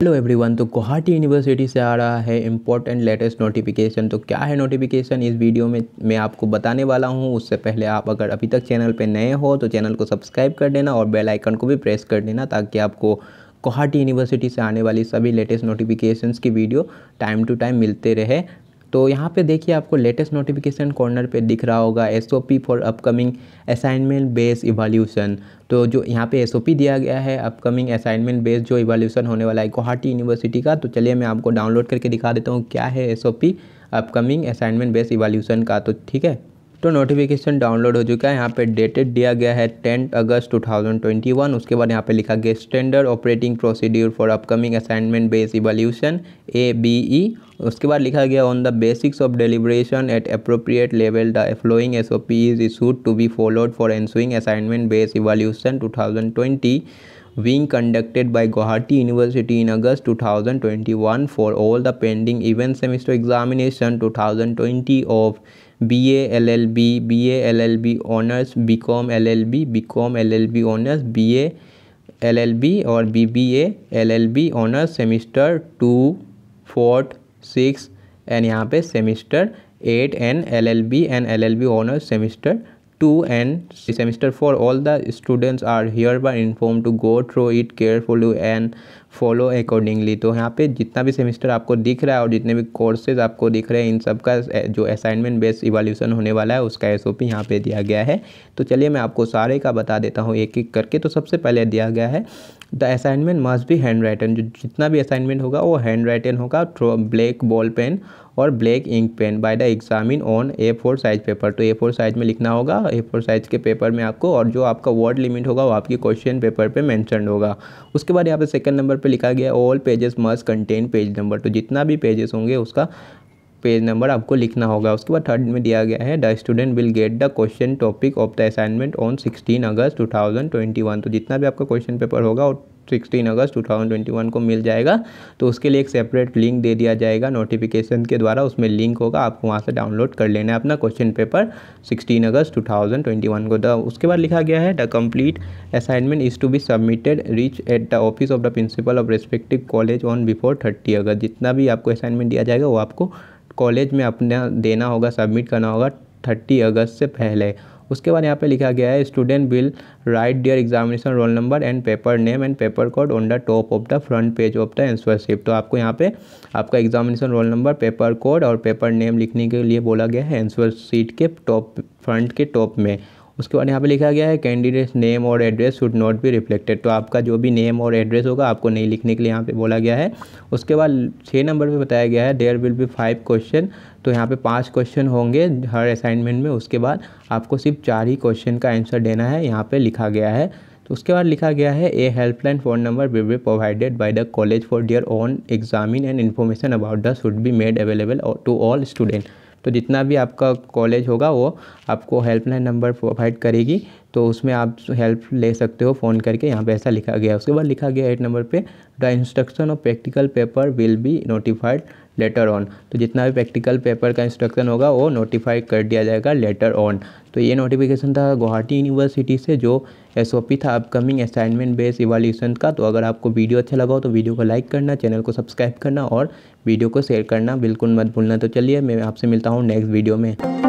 hello everyone तो Guwahati university से आ रहा है इम्पोर्टेंट लेटेस्ट नोटिफिकेशन तो क्या है नोटिफिकेशन इस वीडियो में मैं आपको बताने वाला हूँ उससे पहले आप अगर अभी तक चैनल पर नए हो तो चैनल को सब्सक्राइब कर देना और बेल आइकन को भी प्रेस कर देना ताकि आपको गुवाहाटी यूनिवर्सिटी से आने वाली सभी लेटेस्ट नोटिफिकेशन की वीडियो टाइम टू टाइम मिलते रहे तो यहाँ पे देखिए आपको लेटेस्ट नोटिफिकेशन कॉर्नर पे दिख रहा होगा S O P for upcoming assignment base evaluation तो जो यहाँ पे एस ओ पी दिया गया है अपकमिंग असाइनमेंट बेस जो इवाल्यूशन होने वाला है गुवाहाटी यूनिवर्सिटी का तो चलिए मैं आपको डाउनलोड करके दिखा देता हूँ क्या है S O P upcoming assignment base evaluation का तो ठीक है तो नोटिफिकेशन डाउनलोड हो चुका है यहाँ पे डेटेड दिया गया है टेन अगस्त 2021 उसके बाद यहाँ पे लिखा गया standard operating procedure for upcoming assignment base evaluation A B E उसके बाद लिखा गया on the basics of deliberation at appropriate level the following S O P is issued to be followed for ensuing assignment base evaluation to being conducted by Guwahati University in August 2021 for all the pending event semester examination 2020 of BA LLB, BA LLB honors, BCom LLB, BCom LLB honors, BA LLB और BBA LLB honors semester two fourth six and यहाँ पे semester eight and L L B and L L B honours semester two and semester four all the students are are hereby inform to go through it careful and follow accordingly तो यहाँ पे जितना भी semester आपको दिख रहा है और जितने भी कोर्सेज आपको दिख रहे हैं इन सब का जो असाइनमेंट बेस्ड इवोल्यूशन होने वाला है उसका एस ओ पी यहाँ पर दिया गया है तो चलिए मैं आपको सारे का बता देता हूँ एक एक करके तो सबसे पहले दिया गया है the assignment must be handwritten जो जितना भी असाइनमेंट होगा वो हैंड राइटन होगा ब्लैक बॉल पेन और black ink pen by the examine on A four size paper तो ए फोर साइज में लिखना होगा ए फोर साइज के पेपर में आपको और जो आपका वर्ड लिमिट होगा वो आपके क्वेश्चन पेपर पे मैंशन होगा उसके बाद यहाँ पे सेकंड नंबर पे लिखा गया all pages must contain page number तो जितना भी पेजेस होंगे उसका पेज नंबर आपको लिखना होगा उसके बाद थर्ड में दिया गया है the student will get the question topic of the assignment on sixteen August one तो जितना भी आपका क्वेश्चन पेपर होगा और सिक्सटीन अगस्त 2021 को मिल जाएगा तो उसके लिए एक सेपरेट लिंक दे दिया जाएगा नोटिफिकेशन के द्वारा उसमें लिंक होगा आपको वहाँ से डाउनलोड कर लेना है अपना क्वेश्चन पेपर 16 अगस्त 2021 को द उसके बाद लिखा गया है the complete assignment is to be submitted reach at the office of the principal of respective college on before thirty August जितना भी आपको असाइनमेंट दिया जाएगा वो आपको कॉलेज में अपना देना होगा सबमिट करना होगा थर्टी अगस्त से पहले उसके बाद यहाँ पे लिखा गया है student will write their examination roll number and paper name and paper code on the top of the front page of the answer sheet तो आपको यहाँ पे आपका examination roll number paper code और पेपर नेम लिखने के लिए बोला गया है एंसर सीट के टॉप फ्रंट के टॉप में उसके बाद यहाँ पे लिखा गया है कैंडिडेट नेम और address should not be reflected तो आपका जो भी नेम और एड्रेस होगा आपको नहीं लिखने के लिए यहाँ पे बोला गया है उसके बाद छः नंबर पे बताया गया है there will be five question तो यहाँ पे पांच क्वेश्चन होंगे हर असाइनमेंट में उसके बाद आपको सिर्फ चार ही क्वेश्चन का आंसर देना है यहाँ पर लिखा गया है तो उसके बाद लिखा गया है a helpline phone number will be provided by the college for their own examine and information about the should be made available to all student तो जितना भी आपका कॉलेज होगा वो आपको हेल्पलाइन नंबर प्रोवाइड करेगी तो उसमें आप हेल्प ले सकते हो फ़ोन करके यहाँ पे ऐसा लिखा गया उसके बाद लिखा गया एट नंबर पे the instruction of practical paper will be notified later on तो जितना भी प्रैक्टिकल पेपर का इंस्ट्रक्शन होगा वो नोटिफाई कर दिया जाएगा लेटर ऑन तो ये नोटिफिकेशन था गुवाहाटी यूनिवर्सिटी से जो एस था अपकमिंग असाइनमेंट बेस इवाल्यूशन का तो अगर आपको वीडियो अच्छा लगा हो तो वीडियो को लाइक करना चैनल को सब्सक्राइब करना और वीडियो को शेयर करना बिल्कुल मत भूलना तो चलिए मैं आपसे मिलता हूँ नेक्स्ट वीडियो में